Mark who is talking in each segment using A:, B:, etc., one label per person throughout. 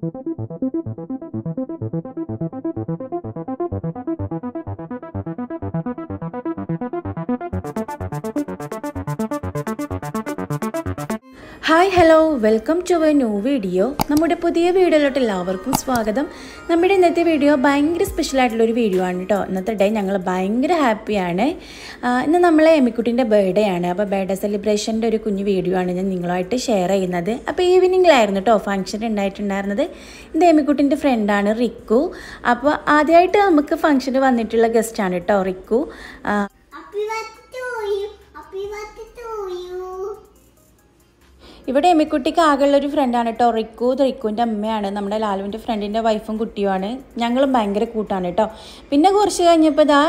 A: Thank you. Hi hello welcome to a new video നമ്മുടെ പുതിയ വീഡിയോയിലോട്ട് എല്ലാവർക്കും സ്വാഗതം നമ്മുടെ ഇന്നത്തെ വീഡിയോ ഭയങ്കര സ്പെഷ്യലായിട്ടുള്ളൊരു വീഡിയോ ആണ് കേട്ടോ ഇന്നത്തെ ഡേ ഞങ്ങൾ ഭയങ്കര ഹാപ്പിയാണ് ഇന്ന് നമ്മളെ എമിക്കുട്ടിൻ്റെ ബർത്ത്ഡേ ആണ് അപ്പോൾ ബർത്ത്ഡേ സെലിബ്രേഷൻ്റെ ഒരു കുഞ്ഞു വീഡിയോ ആണ് ഞാൻ നിങ്ങളുമായിട്ട് ഷെയർ ചെയ്യുന്നത് അപ്പോൾ ഈവനിങ്ങിലായിരുന്നു കേട്ടോ ഫംഗ്ഷൻ ഉണ്ടായിട്ടുണ്ടായിരുന്നത് ഇത് എമിക്കുട്ടിൻ്റെ ഫ്രണ്ടാണ് റിക്കു അപ്പോൾ ആദ്യമായിട്ട് നമുക്ക് ഫംഗ്ഷന് വന്നിട്ടുള്ള ഗസ്റ്റാണ് കേട്ടോ റിക്കു ഇവിടെ എമ്മിക്കുട്ടിക്ക് ആകെയുള്ള ഒരു ഫ്രണ്ടാണ് കേട്ടോ റിക്കു റിക്കുവിൻ്റെ അമ്മയാണ് നമ്മുടെ ലാലുവിൻ്റെ ഫ്രണ്ടിൻ്റെ വൈഫും കുട്ടിയുമാണ് ഞങ്ങളും ഭയങ്കര കൂട്ടാണ് കേട്ടോ പിന്നെ കുറച്ച് കഴിഞ്ഞപ്പോൾ ഇതാ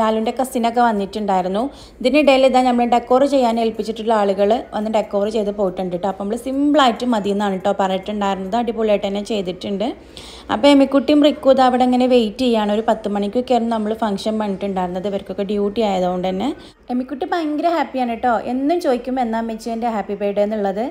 A: ലാലുവിൻ്റെ കസിനൊക്കെ വന്നിട്ടുണ്ടായിരുന്നു ഇതിനിടയിൽ ഇതാ നമ്മൾ ഡെക്കോർ ചെയ്യാൻ ഏൽപ്പിച്ചിട്ടുള്ള ആളുകൾ വന്ന് ഡെക്കോർ ചെയ്ത് പോയിട്ടുണ്ട് കേട്ടോ അപ്പോൾ നമ്മൾ സിമ്പിളായിട്ട് മതി എന്നാണ് കേട്ടോ പറഞ്ഞിട്ടുണ്ടായിരുന്നത് അടിപൊളിയായിട്ട് തന്നെ ചെയ്തിട്ടുണ്ട് അപ്പോൾ എമ്മിക്കുട്ടിയും റിക്കു ഇതാ അവിടെ ഇങ്ങനെ വെയിറ്റ് ചെയ്യാണ് ഒരു പത്ത് മണിക്കൊക്കെയായിരുന്നു നമ്മൾ ഫംഗ്ഷൻ പണിട്ടുണ്ടായിരുന്നത് ഇവർക്കൊക്കെ ഡ്യൂട്ടി ആയതുകൊണ്ട് തന്നെ എമ്മിക്കുട്ടി ഭയങ്കര ഹാപ്പിയാണ് കേട്ടോ എന്നും ചോദിക്കുമ്പോൾ എന്നാ അമ്മച്ചേൻ്റെ ഹാപ്പി ബർത്ത്ഡേ എന്നുള്ളത്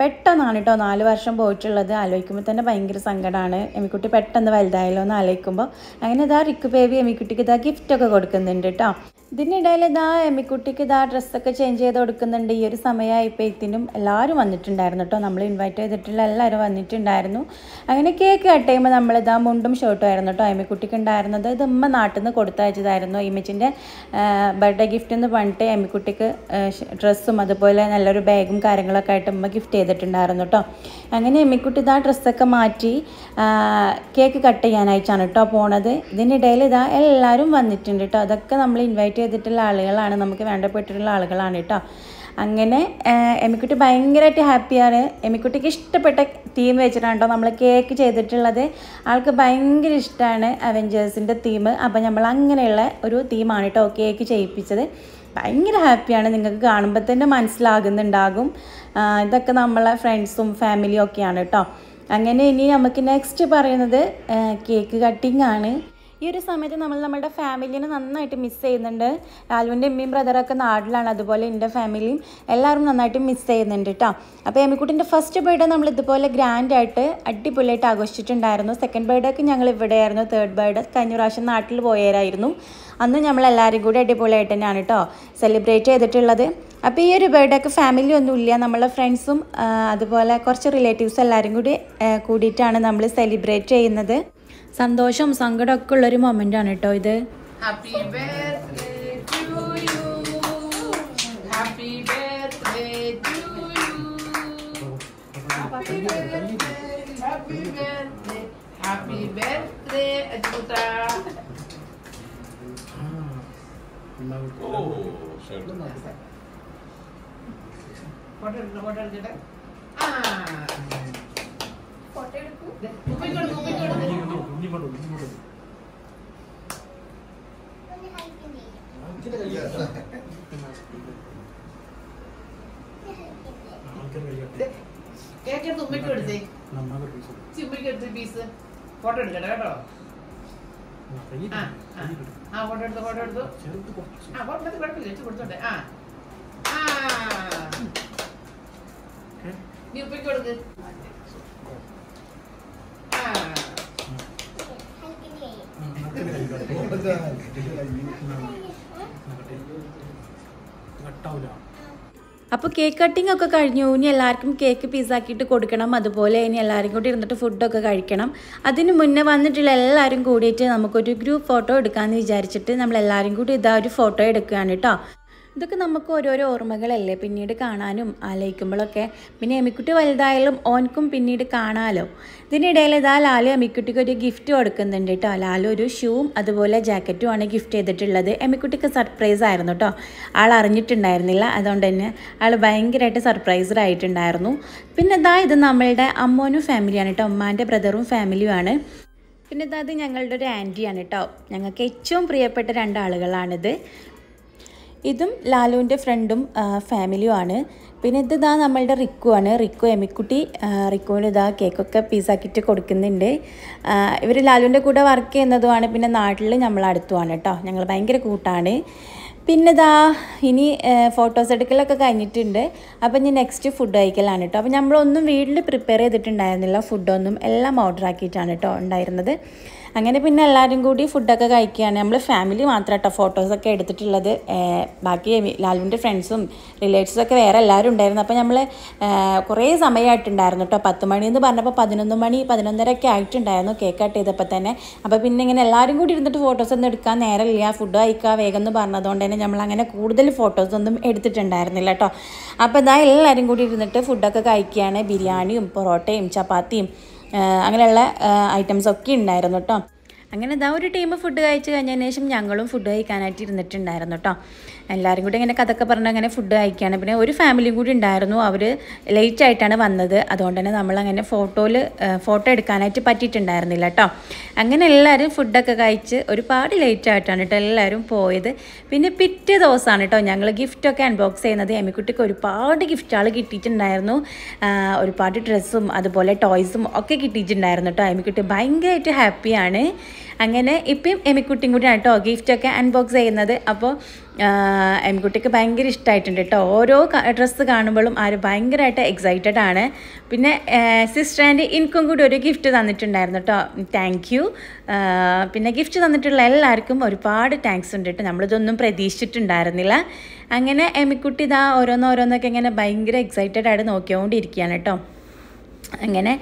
A: പെട്ടെന്നാണ് കേട്ടോ നാല് വർഷം പോയിട്ടുള്ളത് ആലോചിക്കുമ്പോൾ തന്നെ ഭയങ്കര സങ്കടമാണ് എമ്മിക്കുട്ടി പെട്ടെന്ന് വലുതായല്ലോ എന്ന് ആലോചിക്കുമ്പോൾ അങ്ങനെ ഇതാ റിക്കു ബേബി എമ്മിക്കുട്ടിക്ക് ഇതാ ഗിഫ്റ്റൊക്കെ കൊടുക്കുന്നുണ്ട് കേട്ടോ ഇതിനിടയിൽ ഇതാ എമ്മിക്കുട്ടിക്ക് ഇതാ ഡ്രസ്സൊക്കെ ചേഞ്ച് ചെയ്ത് കൊടുക്കുന്നുണ്ട് ഈ ഒരു സമയമായപ്പോൾ എത്തിനും എല്ലാവരും വന്നിട്ടുണ്ടായിരുന്നു കേട്ടോ നമ്മൾ ഇൻവൈറ്റ് ചെയ്തിട്ടുള്ള എല്ലാവരും വന്നിട്ടുണ്ടായിരുന്നു അങ്ങനെ കേക്ക് കട്ട് നമ്മളിതാ നമ്മൾ മുണ്ടും ഷർട്ടും ആയിരുന്നു കേട്ടോ എമ്മിക്കുട്ടിക്ക് ഉണ്ടായിരുന്നത് ഇത് ഉമ്മ നാട്ടിൽ നിന്ന് കൊടുത്തയച്ചതായിരുന്നു ഇമ്മച്ചിൻ്റെ ബർത്ത്ഡേ ഗിഫ്റ്റ് എന്ന് പറഞ്ഞിട്ട് എമ്മിക്കുട്ടിക്ക് ഡ്രസ്സും അതുപോലെ നല്ലൊരു ബാഗും കാര്യങ്ങളൊക്കെ ആയിട്ട് ഉമ്മ ഗിഫ്റ്റ് ചെയ്തിട്ടുണ്ടായിരുന്നു കേട്ടോ അങ്ങനെ എമ്മിക്കുട്ടി ഇതാ ഡ്രസ്സൊക്കെ മാറ്റി കേക്ക് കട്ട് ചെയ്യാനായിട്ടാണ് കേട്ടോ പോണത് ഇതിനിടയിൽ ഇതാ എല്ലാവരും വന്നിട്ടുണ്ട് കേട്ടോ അതൊക്കെ നമ്മൾ ഇൻവൈറ്റ് ചെയ്തിട്ടുള്ള ആളുകളാണ് നമുക്ക് വേണ്ടപ്പെട്ടിട്ടുള്ള ആളുകളാണ് കേട്ടോ അങ്ങനെ എമിക്കുട്ടി ഭയങ്കരമായിട്ട് ഹാപ്പിയാണ് എമിക്കുട്ടിക്ക് ഇഷ്ടപ്പെട്ട തീം വെച്ചിട്ടാണ് കേട്ടോ നമ്മൾ കേക്ക് ചെയ്തിട്ടുള്ളത് ആൾക്ക് ഭയങ്കര ഇഷ്ടമാണ് അവഞ്ചേഴ്സിൻ്റെ തീം അപ്പോൾ നമ്മൾ അങ്ങനെയുള്ള ഒരു തീമാണ് കേട്ടോ കേക്ക് ചെയ്യിപ്പിച്ചത് ഭയങ്കര ഹാപ്പിയാണ് നിങ്ങൾക്ക് കാണുമ്പോൾ തന്നെ മനസ്സിലാകുന്നുണ്ടാകും ഇതൊക്കെ നമ്മളെ ഫ്രണ്ട്സും ഫാമിലിയും ഒക്കെയാണ് കേട്ടോ അങ്ങനെ ഇനി നമുക്ക് നെക്സ്റ്റ് പറയുന്നത് കേക്ക് കട്ടിംഗ് ആണ് ഈ ഒരു സമയത്ത് നമ്മൾ നമ്മുടെ ഫാമിലിനെ നന്നായിട്ട് മിസ് ചെയ്യുന്നുണ്ട് ലാലുവിൻ്റെ ഉമ്മയും ബ്രദറൊക്കെ നാട്ടിലാണ് അതുപോലെ എൻ്റെ ഫാമിലിയും എല്ലാവരും നന്നായിട്ട് മിസ് ചെയ്യുന്നുണ്ട് കേട്ടോ അപ്പോൾ എമിക്കുട്ടിൻ്റെ ഫസ്റ്റ് ബർത്ത്ഡേ നമ്മൾ ഇതുപോലെ ഗ്രാൻഡായിട്ട് അടിപൊളിയായിട്ട് ആഘോഷിച്ചിട്ടുണ്ടായിരുന്നു സെക്കൻഡ് ബർത്ത്ഡേ ഒക്കെ ഞങ്ങൾ ഇവിടെയായിരുന്നു തേർഡ് ബർത്ത്ഡേ കഴിഞ്ഞ പ്രാവശ്യം നാട്ടിൽ പോയവരായിരുന്നു അന്ന് നമ്മൾ എല്ലാവരും കൂടി അടിപൊളിയായിട്ട് തന്നെയാണ് കേട്ടോ സെലിബ്രേറ്റ് ചെയ്തിട്ടുള്ളത് അപ്പോൾ ഈ ഒരു ബർത്ത്ഡേക്ക് ഫാമിലി ഒന്നും ഇല്ല നമ്മളെ ഫ്രണ്ട്സും അതുപോലെ കുറച്ച് റിലേറ്റീവ്സ് എല്ലാവരും കൂടി കൂടിയിട്ടാണ് നമ്മൾ സെലിബ്രേറ്റ് ചെയ്യുന്നത് സന്തോഷം ഒക്കെ ഉള്ളൊരു ആണ് കേട്ടോ ഇത് happy birthday to you happy birthday to you happy birthday happy birthday ആ oh, കേക്കെടുത്ത് ഉമ്മയ്ക്ക് കൊടുത്തേ ഉമ്മയ്ക്ക് എടുത്ത് പീസ് ഫോട്ടോ എടുക്കട്ടെ കേട്ടോ ആ ഫോട്ടോ എടുത്തു ഫോട്ടോ എടുത്തു ആ ഫോട്ടോ എടുത്ത് കുഴപ്പമില്ല ഇട്ട് കൊടുത്തോട്ടെ ആ നീ ഉപ്പയ്ക്ക് കൊടുക്ക് അപ്പോൾ കേക്ക് കട്ടിംഗ് ഒക്കെ കഴിഞ്ഞു ഇനി എല്ലാവർക്കും കേക്ക് പീസാക്കിയിട്ട് കൊടുക്കണം അതുപോലെ ഇനി എല്ലാവരും കൂടി ഇരുന്നിട്ട് ഫുഡൊക്കെ കഴിക്കണം അതിന് മുന്നേ വന്നിട്ടുള്ള എല്ലാവരും കൂടിയിട്ട് നമുക്കൊരു ഗ്രൂപ്പ് ഫോട്ടോ എടുക്കാമെന്ന് വിചാരിച്ചിട്ട് നമ്മൾ എല്ലാവരും കൂടി ഇതാ ഒരു ഫോട്ടോ എടുക്കുകയാണ് കേട്ടോ ഇതൊക്കെ നമുക്ക് ഓരോരോ ഓർമ്മകളല്ലേ പിന്നീട് കാണാനും ആലോചിക്കുമ്പോഴൊക്കെ പിന്നെ എമിക്കുട്ടി വലുതായാലും ഓൻക്കും പിന്നീട് കാണാമല്ലോ ഇതിനിടയിൽ ഇതാ ലാലു എമിക്കുട്ടിക്ക് ഒരു ഗിഫ്റ്റ് കൊടുക്കുന്നുണ്ട് കേട്ടോ ലാലു ഒരു ഷൂവും അതുപോലെ ജാക്കറ്റും ആണ് ഗിഫ്റ്റ് ചെയ്തിട്ടുള്ളത് എമിക്കുട്ടിക്ക് സർപ്രൈസ് ആയിരുന്നു കേട്ടോ ആൾ അറിഞ്ഞിട്ടുണ്ടായിരുന്നില്ല അതുകൊണ്ട് തന്നെ ആൾ ഭയങ്കരമായിട്ട് സർപ്രൈസ്ഡ് ആയിട്ടുണ്ടായിരുന്നു പിന്നെ ഇതാ ഇത് നമ്മളുടെ അമ്മോനും ഫാമിലിയാണ് കേട്ടോ ഉമ്മാൻ്റെ ബ്രദറും ഫാമിലിയുമാണ് പിന്നെ ഇത് ഞങ്ങളുടെ ഒരു ആൻറ്റിയാണ് കേട്ടോ ഞങ്ങൾക്ക് ഏറ്റവും പ്രിയപ്പെട്ട രണ്ടാളുകളാണിത് ഇതും ലാലുവിൻ്റെ ഫ്രണ്ടും ഫാമിലിയും ആണ് പിന്നെ ഇത് ഇതാ നമ്മളുടെ റിക്കു ആണ് റിക്കു എമിക്കുട്ടി റിക്കുവിന് ഇതാ കേക്കൊക്കെ പീസാക്കിയിട്ട് കൊടുക്കുന്നുണ്ട് ഇവർ ലാലുവിൻ്റെ കൂടെ വർക്ക് ചെയ്യുന്നതുമാണ് പിന്നെ നാട്ടിൽ നമ്മൾ അടുത്തുമാണ് കേട്ടോ ഞങ്ങൾ ഭയങ്കര കൂട്ടാണ് പിന്നെ ഇതാ ഇനി ഫോട്ടോസ് എടുക്കലൊക്കെ കഴിഞ്ഞിട്ടുണ്ട് അപ്പം ഇനി നെക്സ്റ്റ് ഫുഡ് കഴിക്കലാണ് കേട്ടോ അപ്പം നമ്മളൊന്നും വീട്ടിൽ പ്രിപ്പയർ ചെയ്തിട്ടുണ്ടായിരുന്നില്ല ഫുഡൊന്നും എല്ലാം ഓർഡർ ആക്കിയിട്ടാണ് കേട്ടോ ഉണ്ടായിരുന്നത് അങ്ങനെ പിന്നെ എല്ലാവരും കൂടി ഫുഡൊക്കെ കഴിക്കുകയാണ് നമ്മൾ ഫാമിലി മാത്രം കേട്ടോ ഫോട്ടോസൊക്കെ എടുത്തിട്ടുള്ളത് ബാക്കി ലാലുവിൻ്റെ ഫ്രണ്ട്സും റിലേറ്റീവ്സൊക്കെ വേറെ എല്ലാവരും ഉണ്ടായിരുന്നു അപ്പോൾ നമ്മൾ കുറേ സമയമായിട്ടുണ്ടായിരുന്നു കേട്ടോ പത്ത് മണി എന്ന് പറഞ്ഞപ്പോൾ പതിനൊന്ന് മണി പതിനൊന്നര ഒക്കെ ആയിട്ടുണ്ടായിരുന്നു കേക്ക് കട്ട് ചെയ്തപ്പോൾ തന്നെ അപ്പോൾ പിന്നെ ഇങ്ങനെ എല്ലാവരും കൂടി ഇരുന്നിട്ട് ഫോട്ടോസ് ഒന്നും എടുക്കാൻ നേരമില്ല ഫുഡ് കഴിക്കുക വേഗം എന്ന് പറഞ്ഞതുകൊണ്ട് തന്നെ നമ്മൾ അങ്ങനെ കൂടുതൽ ഫോട്ടോസ് ഒന്നും എടുത്തിട്ടുണ്ടായിരുന്നില്ല കേട്ടോ അപ്പോൾ ഇതാ എല്ലാവരും കൂടി ഇരുന്നിട്ട് ഫുഡൊക്കെ കഴിക്കുകയാണ് ബിരിയാണിയും പൊറോട്ടയും ചപ്പാത്തിയും അങ്ങനെയുള്ള ഐറ്റംസ് ഒക്കെ ഉണ്ടായിരുന്നു കേട്ടോ അങ്ങനെ ഇതാ ഒരു ടീം ഫുഡ് കഴിച്ച് കഴിഞ്ഞതിന് ശേഷം ഞങ്ങളും ഫുഡ് കഴിക്കാനായിട്ട് ഇരുന്നിട്ടുണ്ടായിരുന്നു കേട്ടോ എല്ലാവരും കൂടി ഇങ്ങനെ കഥക്കെ പറഞ്ഞ് അങ്ങനെ ഫുഡ് കഴിക്കുകയാണ് പിന്നെ ഒരു ഫാമിലിയും കൂടി ഉണ്ടായിരുന്നു അവർ ലേറ്റ് ആയിട്ടാണ് വന്നത് അതുകൊണ്ട് തന്നെ നമ്മളങ്ങനെ ഫോട്ടോയിൽ ഫോട്ടോ എടുക്കാനായിട്ട് പറ്റിയിട്ടുണ്ടായിരുന്നില്ല കേട്ടോ അങ്ങനെ എല്ലാവരും ഫുഡൊക്കെ കഴിച്ച് ഒരുപാട് ലേറ്റ് ആയിട്ടാണ് കേട്ടോ എല്ലാവരും പോയത് പിന്നെ പിറ്റേ ദിവസമാണ് കേട്ടോ ഞങ്ങൾ ഗിഫ്റ്റൊക്കെ അൺബോക്സ് ചെയ്യുന്നത് എമ്മിക്കുട്ടിക്ക് ഒരുപാട് ഗിഫ്റ്റുകൾ കിട്ടിയിട്ടുണ്ടായിരുന്നു ഒരുപാട് ഡ്രസ്സും അതുപോലെ ടോയ്സും ഒക്കെ കിട്ടിയിട്ടുണ്ടായിരുന്നു കേട്ടോ എമ്മിക്കുട്ടി ഭയങ്കരമായിട്ട് ഹാപ്പിയാണ് അങ്ങനെ ഇപ്പം എമ്മിക്കുട്ടിയും കൂടിയാണ് കേട്ടോ ഗിഫ്റ്റൊക്കെ അൺബോക്സ് ചെയ്യുന്നത് അപ്പോൾ എംകുട്ടിക്ക് ഭയങ്കര ഇഷ്ടമായിട്ടുണ്ട് കേട്ടോ ഓരോ ഡ്രസ്സ് കാണുമ്പോഴും ആര് ഭയങ്കരമായിട്ട് എക്സൈറ്റഡ് ആണ് പിന്നെ സിസ്റ്റർ ആൻഡ് എനിക്കും കൂടി ഒരു ഗിഫ്റ്റ് തന്നിട്ടുണ്ടായിരുന്നു കേട്ടോ താങ്ക് യു പിന്നെ ഗിഫ്റ്റ് തന്നിട്ടുള്ള എല്ലാവർക്കും ഒരുപാട് താങ്ക്സ് ഉണ്ട് കേട്ടോ നമ്മളിതൊന്നും പ്രതീക്ഷിച്ചിട്ടുണ്ടായിരുന്നില്ല അങ്ങനെ എമിക്കുട്ടി ഇതാ ഓരോന്നോരോന്നൊക്കെ ഇങ്ങനെ ഭയങ്കര എക്സൈറ്റഡ് ആയിട്ട് നോക്കിക്കൊണ്ടിരിക്കുകയാണ് കേട്ടോ അങ്ങനെ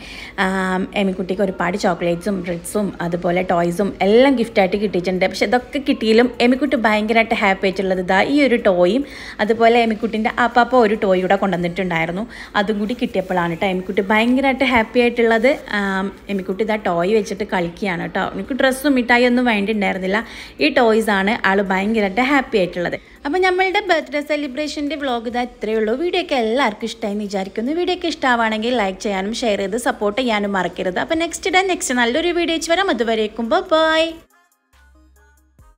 A: എമിക്കുട്ടിക്ക് ഒരുപാട് ചോക്ലേറ്റ്സും ബ്രെഡ്സും അതുപോലെ ടോയ്സും എല്ലാം ഗിഫ്റ്റായിട്ട് കിട്ടിയിട്ടുണ്ട് പക്ഷെ ഇതൊക്കെ കിട്ടിയാലും എമിക്കുട്ടി ഭയങ്കരമായിട്ട് ഹാപ്പി ആയിട്ടുള്ളത് ഇതാ ഈ ഒരു ടോയും അതുപോലെ എമിക്കുട്ടിൻ്റെ അപ്പാപ്പ ഒരു ടോയ് കൂടെ കൊണ്ടുവന്നിട്ടുണ്ടായിരുന്നു അതും കൂടി കിട്ടിയപ്പോഴാണ് കേട്ടോ എമിക്കുട്ടി ഭയങ്കരമായിട്ട് ഹാപ്പി ആയിട്ടുള്ളത് എമിക്കുട്ടി ഇതാ ടോയ് വെച്ചിട്ട് കളിക്കുകയാണ് കേട്ടോ എനിക്ക് ഡ്രസ്സും മിഠായി ഒന്നും വേണ്ടിയിട്ടുണ്ടായിരുന്നില്ല ഈ ടോയ്സാണ് ആൾ ഭയങ്കരമായിട്ട് ഹാപ്പി ആയിട്ടുള്ളത് അപ്പോൾ നമ്മളുടെ ബർത്ത്ഡേ സെലിബ്രേഷൻ്റെ വ്ളോഗ് ഇതാ ഇത്രയേ ഉള്ളൂ വീഡിയോ ഒക്കെ എല്ലാവർക്കും ഇഷ്ടമായി വിചാരിക്കുന്നു വീഡിയോ ഒക്കെ ഇഷ്ടമാണെങ്കിൽ ലൈക്ക് ചെയ്യാനും ഷെയർ ചെയ്ത് സപ്പോർട്ട് ചെയ്യാനും മറക്കരുത് അപ്പോൾ നെക്സ്റ്റ് ഡേ നെക്സ്റ്റ് നല്ലൊരു വീഡിയോ വെച്ച് വരാം അതുവരേക്കും ബൈ